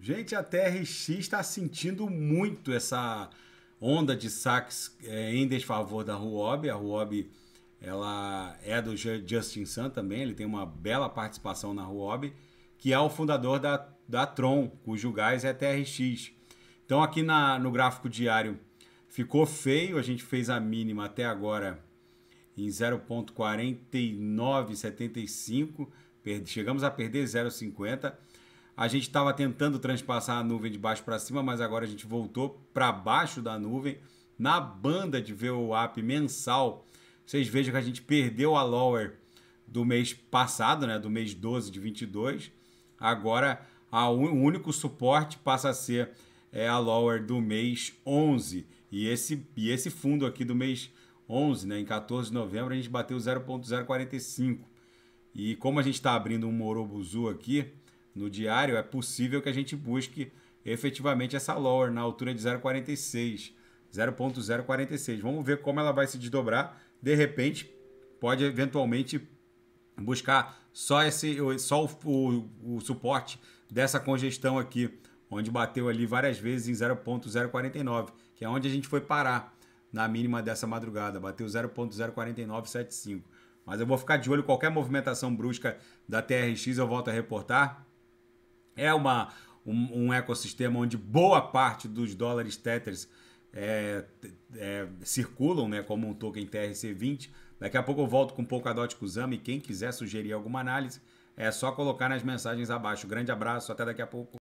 Gente, a TRX está sentindo muito essa onda de saques é, em desfavor da Ruob. A Ruob ela é do Justin Sun também, ele tem uma bela participação na Ruob, que é o fundador da, da Tron, cujo gás é TRX. Então aqui na, no gráfico diário ficou feio, a gente fez a mínima até agora em 0.4975, chegamos a perder 0,50. A gente estava tentando transpassar a nuvem de baixo para cima, mas agora a gente voltou para baixo da nuvem. Na banda de VWAP mensal, vocês vejam que a gente perdeu a lower do mês passado, né, do mês 12 de 22. Agora a un... o único suporte passa a ser é, a lower do mês 11. E esse, e esse fundo aqui do mês 11, né, em 14 de novembro, a gente bateu 0,045. E como a gente está abrindo um Morobuzu aqui, no diário, é possível que a gente busque efetivamente essa lower na altura de 0,46, 0,046. Vamos ver como ela vai se desdobrar. De repente, pode eventualmente buscar só esse só o, o, o suporte dessa congestão aqui, onde bateu ali várias vezes em 0,049, que é onde a gente foi parar na mínima dessa madrugada, bateu 0,04975. Mas eu vou ficar de olho qualquer movimentação brusca da TRX, eu volto a reportar. É uma, um, um ecossistema onde boa parte dos dólares Tethers é, é, circulam né, como um token TRC20. Daqui a pouco eu volto com Polkadot Kuzami. Quem quiser sugerir alguma análise, é só colocar nas mensagens abaixo. Grande abraço, até daqui a pouco.